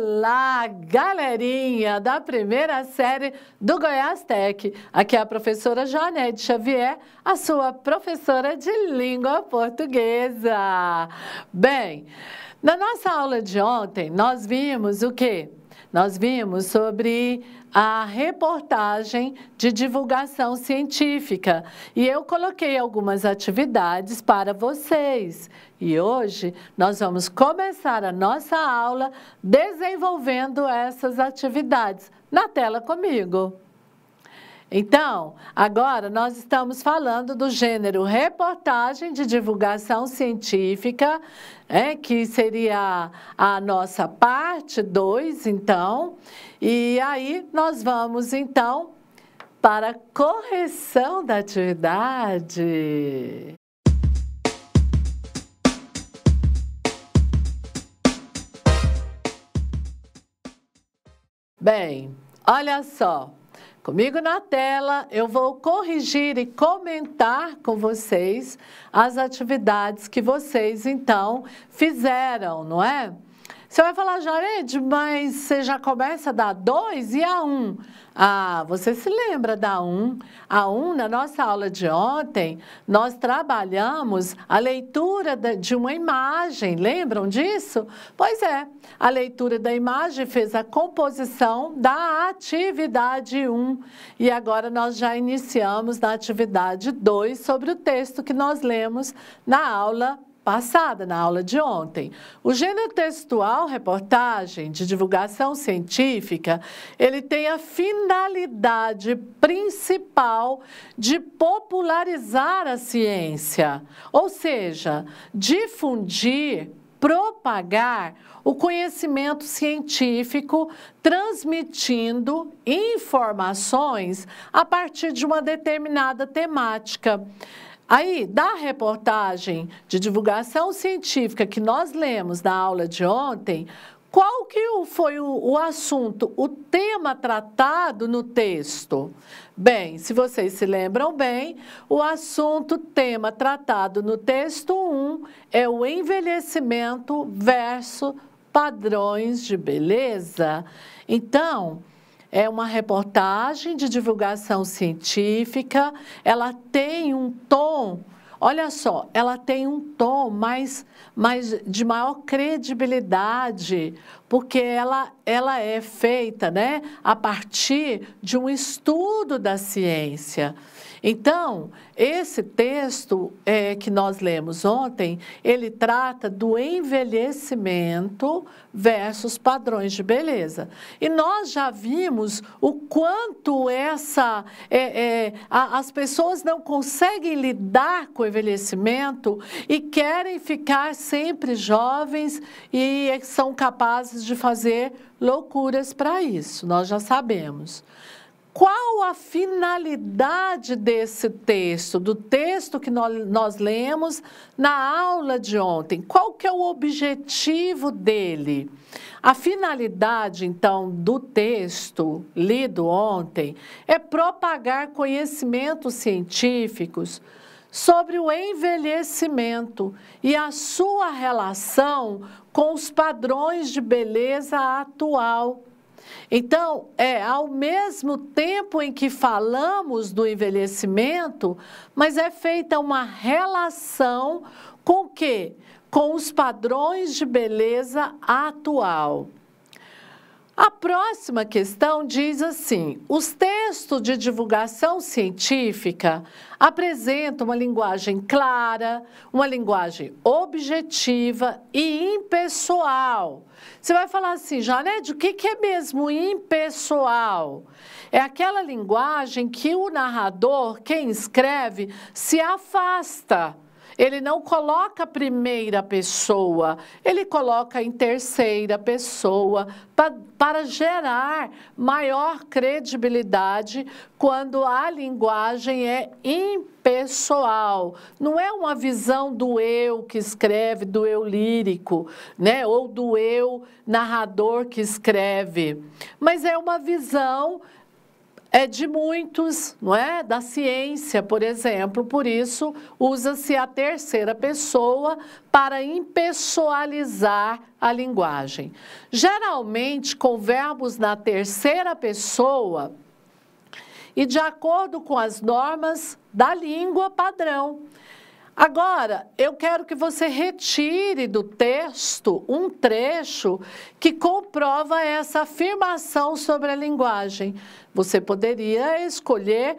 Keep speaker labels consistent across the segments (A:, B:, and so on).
A: Olá, galerinha da primeira série do Goiás Tech. Aqui é a professora Joanete Xavier, a sua professora de língua portuguesa. Bem, na nossa aula de ontem, nós vimos o que? Nós vimos sobre a reportagem de divulgação científica e eu coloquei algumas atividades para vocês. E hoje nós vamos começar a nossa aula desenvolvendo essas atividades. Na tela comigo. Então, agora nós estamos falando do gênero reportagem de divulgação científica, é, que seria a nossa parte 2, então. E aí nós vamos, então, para correção da atividade. Bem, olha só comigo na tela, eu vou corrigir e comentar com vocês as atividades que vocês então fizeram, não é? Você vai falar, Jared, mas você já começa da 2 e a 1. Um. Ah, você se lembra da 1? Um? A 1, um, na nossa aula de ontem, nós trabalhamos a leitura de uma imagem, lembram disso? Pois é, a leitura da imagem fez a composição da atividade 1. Um, e agora nós já iniciamos na atividade 2 sobre o texto que nós lemos na aula passada, na aula de ontem. O gênero textual reportagem de divulgação científica, ele tem a finalidade principal de popularizar a ciência, ou seja, difundir propagar o conhecimento científico, transmitindo informações a partir de uma determinada temática. Aí, da reportagem de divulgação científica que nós lemos na aula de ontem, qual que foi o, assunto, o tema tratado no texto? Bem, se vocês se lembram bem, o assunto, tema tratado no texto 1 é o envelhecimento versus padrões de beleza. Então, é uma reportagem de divulgação científica, ela tem um tom, olha só, ela tem um tom mais, mais de maior credibilidade, porque ela, ela é feita né, a partir de um estudo da ciência. Então, esse texto é, que nós lemos ontem, ele trata do envelhecimento versus padrões de beleza. E nós já vimos o quanto essa é, é, a, as pessoas não conseguem lidar com o envelhecimento e querem ficar sempre jovens e são capazes de fazer loucuras para isso. Nós já sabemos qual a finalidade desse texto, do texto que nós, nós lemos na aula de ontem? Qual que é o objetivo dele? A finalidade, então, do texto lido ontem é propagar conhecimentos científicos sobre o envelhecimento e a sua relação com os padrões de beleza atual então, é ao mesmo tempo em que falamos do envelhecimento, mas é feita uma relação com o quê? Com os padrões de beleza atual. A próxima questão diz assim: os textos de divulgação científica apresentam uma linguagem clara, uma linguagem objetiva e impessoal. Você vai falar assim, Janete, o que é mesmo impessoal? É aquela linguagem que o narrador, quem escreve, se afasta ele não coloca a primeira pessoa, ele coloca em terceira pessoa para, para gerar maior credibilidade quando a linguagem é impessoal. Não é uma visão do eu que escreve, do eu lírico, né? ou do eu narrador que escreve, mas é uma visão é de muitos, não é? Da ciência, por exemplo, por isso usa-se a terceira pessoa para impessoalizar a linguagem. Geralmente, com verbos na terceira pessoa e de acordo com as normas da língua padrão. Agora, eu quero que você retire do texto um trecho que comprova essa afirmação sobre a linguagem. Você poderia escolher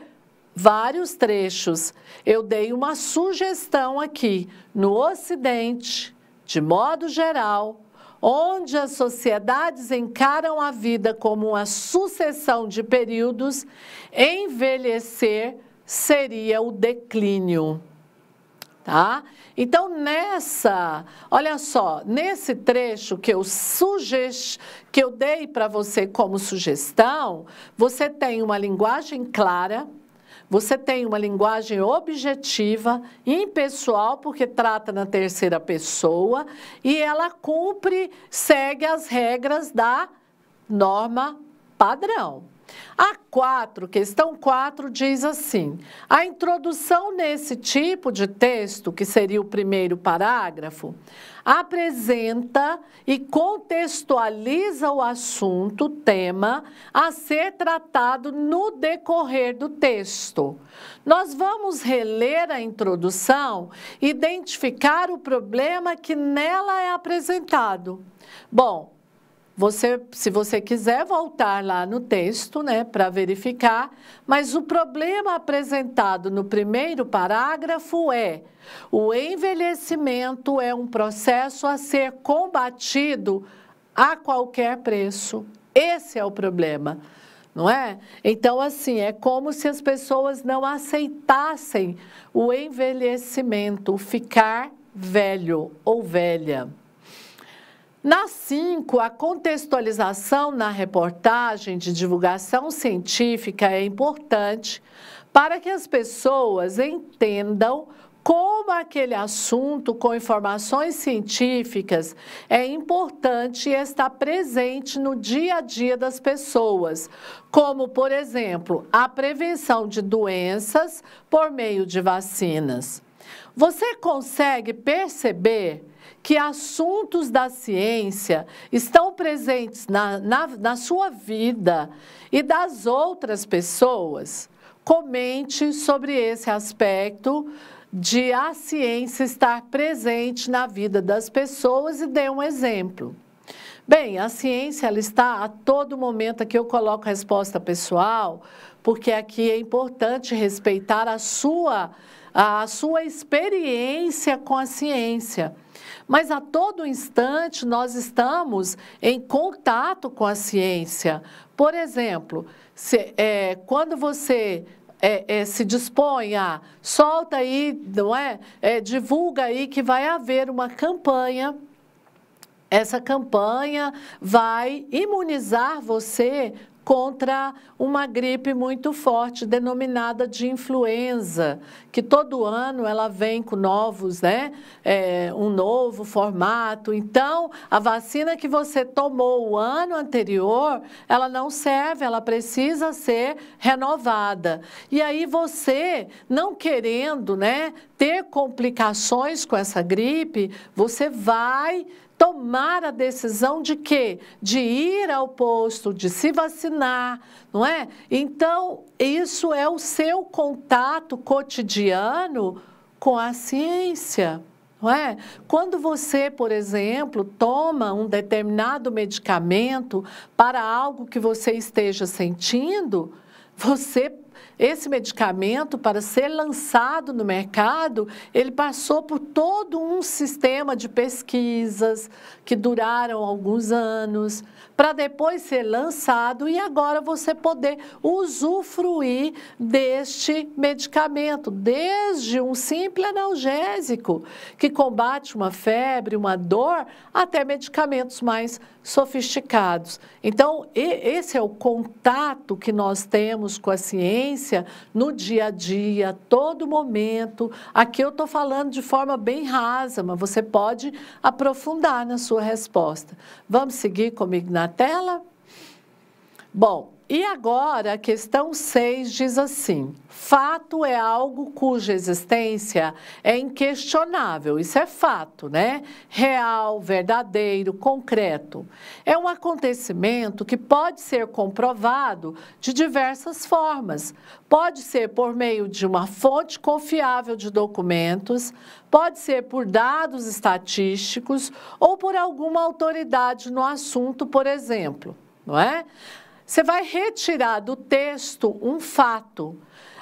A: vários trechos. Eu dei uma sugestão aqui. No Ocidente, de modo geral, onde as sociedades encaram a vida como uma sucessão de períodos, envelhecer seria o declínio tá? Então nessa, olha só, nesse trecho que eu sugest, que eu dei para você como sugestão, você tem uma linguagem clara, você tem uma linguagem objetiva, impessoal, porque trata na terceira pessoa, e ela cumpre, segue as regras da norma padrão. A 4, questão 4, diz assim: a introdução nesse tipo de texto, que seria o primeiro parágrafo, apresenta e contextualiza o assunto, tema, a ser tratado no decorrer do texto. Nós vamos reler a introdução, identificar o problema que nela é apresentado. Bom, você, se você quiser voltar lá no texto, né, para verificar, mas o problema apresentado no primeiro parágrafo é: o envelhecimento é um processo a ser combatido a qualquer preço. Esse é o problema, não é? Então, assim, é como se as pessoas não aceitassem o envelhecimento, ficar velho ou velha. Na 5, a contextualização na reportagem de divulgação científica é importante para que as pessoas entendam como aquele assunto com informações científicas é importante e está presente no dia a dia das pessoas, como, por exemplo, a prevenção de doenças por meio de vacinas. Você consegue perceber que assuntos da ciência estão presentes na, na, na sua vida e das outras pessoas, comente sobre esse aspecto de a ciência estar presente na vida das pessoas e dê um exemplo. Bem, a ciência ela está a todo momento aqui eu coloco resposta pessoal, porque aqui é importante respeitar a sua a sua experiência com a ciência. Mas a todo instante nós estamos em contato com a ciência. Por exemplo, se, é, quando você é, é, se dispõe a solta aí, não é? é? Divulga aí que vai haver uma campanha. Essa campanha vai imunizar você contra uma gripe muito forte denominada de influenza, que todo ano ela vem com novos, né? É, um novo formato. Então, a vacina que você tomou o ano anterior, ela não serve, ela precisa ser renovada. E aí você, não querendo, né, ter complicações com essa gripe, você vai tomar a decisão de quê? De ir ao posto, de se vacinar, não é? Então, isso é o seu contato cotidiano com a ciência. Não é? Quando você, por exemplo, toma um determinado medicamento para algo que você esteja sentindo, você esse medicamento, para ser lançado no mercado, ele passou por todo um sistema de pesquisas que duraram alguns anos, para depois ser lançado e agora você poder usufruir deste medicamento, desde um simples analgésico que combate uma febre, uma dor, até medicamentos mais sofisticados. Então, esse é o contato que nós temos com a ciência no dia a dia, todo momento. Aqui eu estou falando de forma bem rasa, mas você pode aprofundar na sua resposta. Vamos seguir comigo na tela? Bom, e agora a questão 6 diz assim: fato é algo cuja existência é inquestionável. Isso é fato, né? Real, verdadeiro, concreto. É um acontecimento que pode ser comprovado de diversas formas. Pode ser por meio de uma fonte confiável de documentos, pode ser por dados estatísticos ou por alguma autoridade no assunto, por exemplo, não é? Você vai retirar do texto um fato.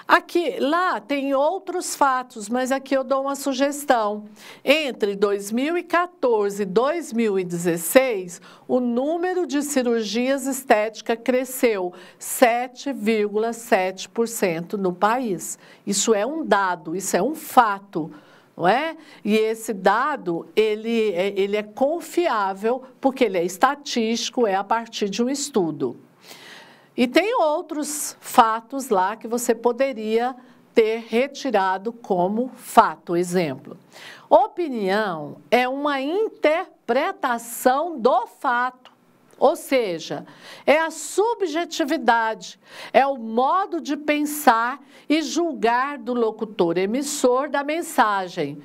A: Aqui, lá tem outros fatos, mas aqui eu dou uma sugestão. Entre 2014 e 2016, o número de cirurgias estéticas cresceu 7,7% no país. Isso é um dado, isso é um fato não é? E esse dado, ele é, ele é confiável, porque ele é estatístico, é a partir de um estudo. E tem outros fatos lá que você poderia ter retirado como fato, exemplo. Opinião é uma interpretação do fato ou seja, é a subjetividade, é o modo de pensar e julgar do locutor emissor da mensagem.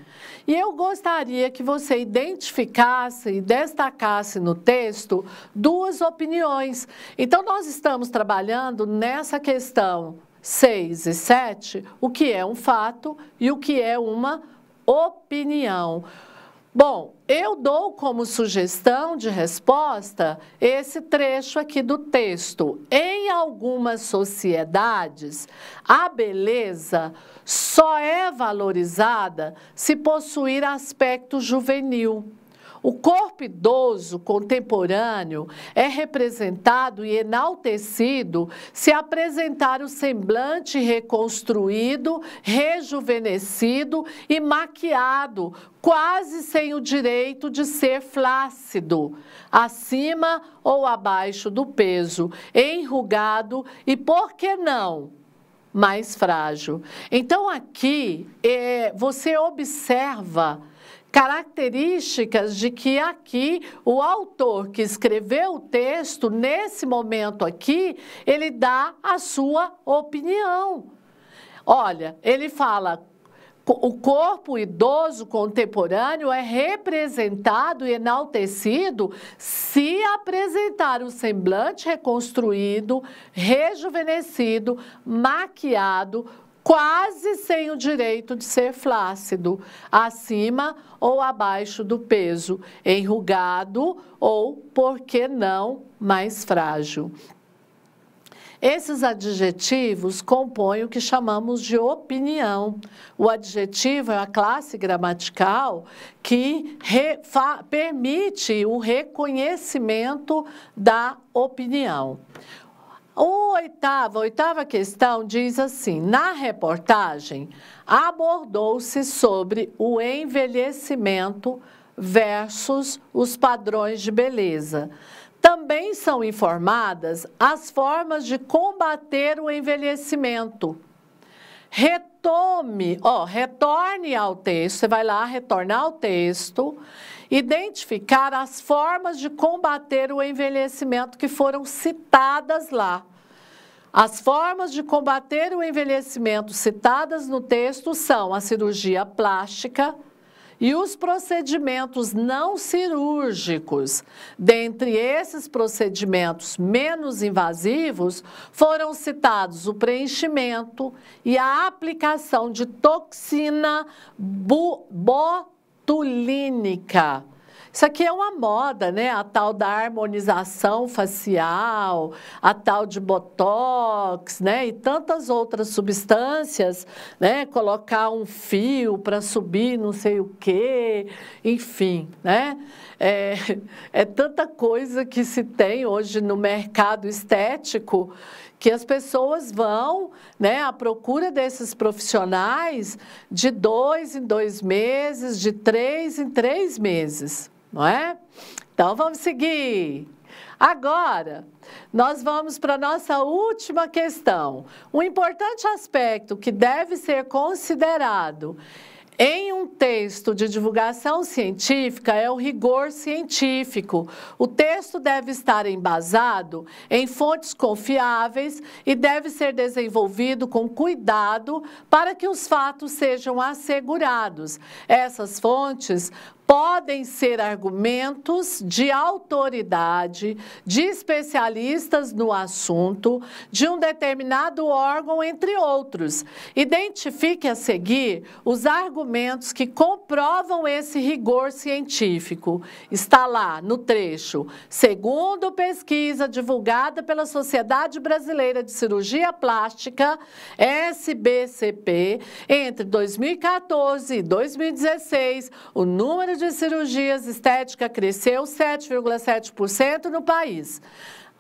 A: E eu gostaria que você identificasse e destacasse no texto duas opiniões. Então, nós estamos trabalhando nessa questão 6 e 7, o que é um fato e o que é uma opinião. Bom, eu dou como sugestão de resposta esse trecho aqui do texto. Em algumas sociedades, a beleza só é valorizada se possuir aspecto juvenil. O corpo idoso contemporâneo é representado e enaltecido se apresentar o semblante reconstruído, rejuvenescido e maquiado, quase sem o direito de ser flácido, acima ou abaixo do peso, enrugado e, por que não, mais frágil. Então, aqui é, você observa características de que aqui o autor que escreveu o texto, nesse momento aqui, ele dá a sua opinião. Olha, ele fala. O corpo idoso contemporâneo é representado e enaltecido se apresentar o semblante reconstruído, rejuvenescido, maquiado, quase sem o direito de ser flácido, acima ou abaixo do peso, enrugado ou, por que não, mais frágil. Esses adjetivos compõem o que chamamos de opinião. O adjetivo é a classe gramatical que permite o reconhecimento da opinião. O oitava, a oitava questão diz assim: na reportagem abordou-se sobre o envelhecimento versus os padrões de beleza. Também são informadas as formas de combater o envelhecimento retome, ó, retorne ao texto, você vai lá retornar ao texto, identificar as formas de combater o envelhecimento que foram citadas lá. As formas de combater o envelhecimento citadas no texto são a cirurgia plástica, e os procedimentos não cirúrgicos. Dentre esses procedimentos menos invasivos, foram citados o preenchimento e a aplicação de toxina botulínica isso aqui é uma moda, né? A tal da harmonização facial, a tal de botox, né? E tantas outras substâncias, né? Colocar um fio para subir não sei o quê, enfim, né? É, é tanta coisa que se tem hoje no mercado estético que as pessoas vão né, à procura desses profissionais de dois em dois meses, de três em três meses não é? Então vamos seguir. Agora, nós vamos para a nossa última questão. Um importante aspecto que deve ser considerado em um texto de divulgação científica é o rigor científico. O texto deve estar embasado em fontes confiáveis e deve ser desenvolvido com cuidado para que os fatos sejam assegurados. Essas fontes podem ser argumentos de autoridade, de especialistas no assunto, de um determinado órgão, entre outros. Identifique a seguir os argumentos que comprovam esse rigor científico. Está lá no trecho, segundo pesquisa divulgada pela Sociedade Brasileira de Cirurgia Plástica, SBCP, entre 2014 e 2016, o número de cirurgias estéticas cresceu 7,7% no país.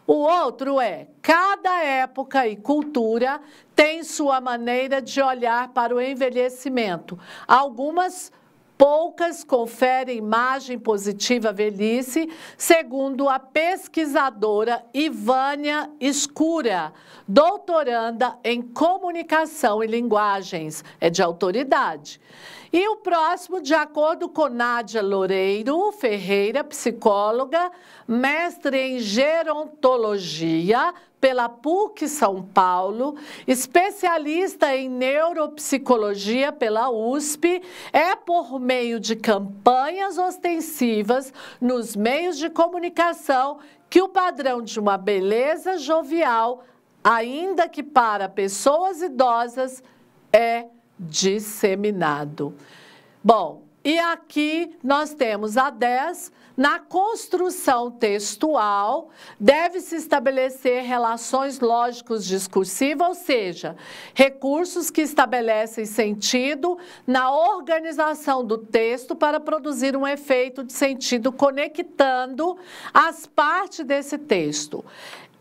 A: O outro é: cada época e cultura tem sua maneira de olhar para o envelhecimento. Algumas Poucas conferem imagem positiva à velhice, segundo a pesquisadora Ivânia Escura, doutoranda em comunicação e linguagens, é de autoridade. E o próximo, de acordo com Nádia Loureiro Ferreira, psicóloga, mestre em gerontologia, pela PUC São Paulo, especialista em neuropsicologia pela USP, é por meio de campanhas ostensivas nos meios de comunicação que o padrão de uma beleza jovial, ainda que para pessoas idosas, é disseminado. Bom, e aqui nós temos a 10 na construção textual, deve-se estabelecer relações lógicos discursivas, ou seja, recursos que estabelecem sentido na organização do texto para produzir um efeito de sentido conectando as partes desse texto.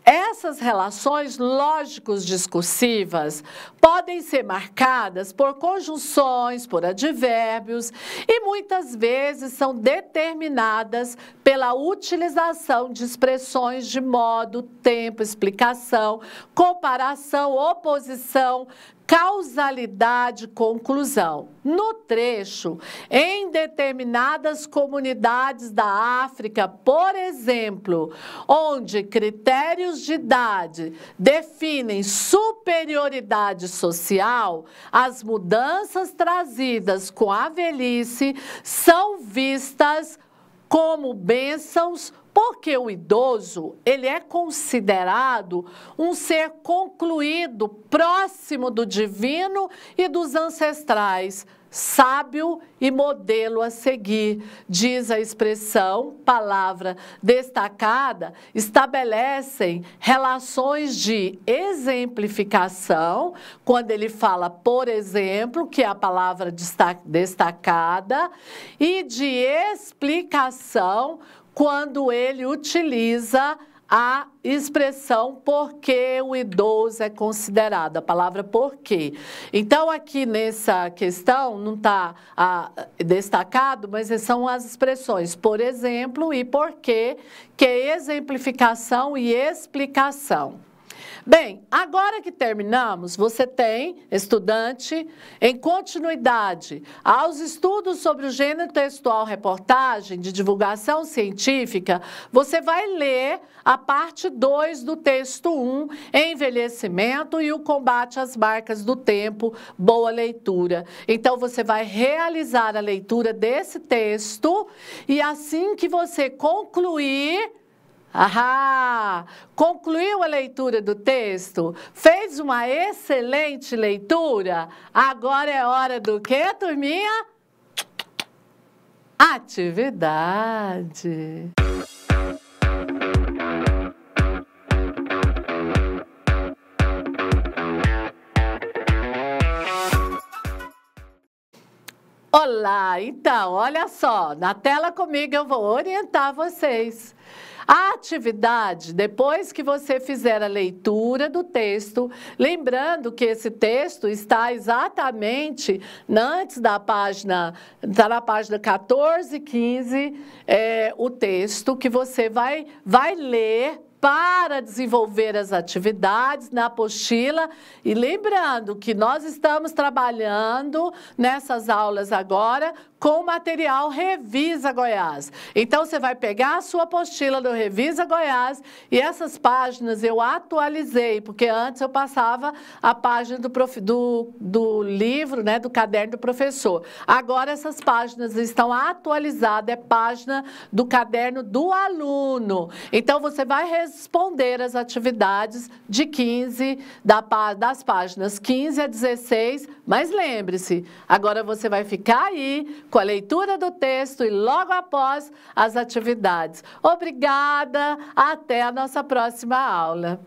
A: Essas relações lógicos-discursivas podem ser marcadas por conjunções, por advérbios e muitas vezes são determinadas pela utilização de expressões de modo, tempo, explicação, comparação, oposição, causalidade conclusão. No trecho, em determinadas comunidades da África, por exemplo, onde critérios de idade definem superioridade social, as mudanças trazidas com a velhice são vistas como bênçãos porque o idoso, ele é considerado um ser concluído, próximo do divino e dos ancestrais, sábio e modelo a seguir, diz a expressão, palavra destacada, estabelecem relações de exemplificação, quando ele fala, por exemplo, que é a palavra destacada, e de explicação, quando ele utiliza a expressão porque o idoso é considerado, a palavra porque. Então, aqui nessa questão, não está ah, destacado, mas são as expressões por exemplo e porque, que é exemplificação e explicação. Bem, agora que terminamos, você tem, estudante, em continuidade aos estudos sobre o gênero textual reportagem de divulgação científica, você vai ler a parte 2 do texto 1, um, Envelhecimento e o combate às marcas do tempo, boa leitura. Então, você vai realizar a leitura desse texto e assim que você concluir, ah, concluiu a leitura do texto? Fez uma excelente leitura? Agora é hora do quê, turminha? Atividade. Olá, então, olha só, na tela comigo eu vou orientar vocês. A atividade, depois que você fizer a leitura do texto, lembrando que esse texto está exatamente antes da página, está na página 14, 15, é, o texto que você vai, vai ler para desenvolver as atividades na apostila. E lembrando que nós estamos trabalhando nessas aulas agora com o material Revisa Goiás. Então, você vai pegar a sua apostila do Revisa Goiás e essas páginas eu atualizei, porque antes eu passava a página do, prof... do, do livro, né, do caderno do professor. Agora essas páginas estão atualizadas, é página do caderno do aluno. Então, você vai resolver responder às atividades de 15, das páginas 15 a 16, mas lembre-se, agora você vai ficar aí com a leitura do texto e logo após as atividades. Obrigada, até a nossa próxima aula.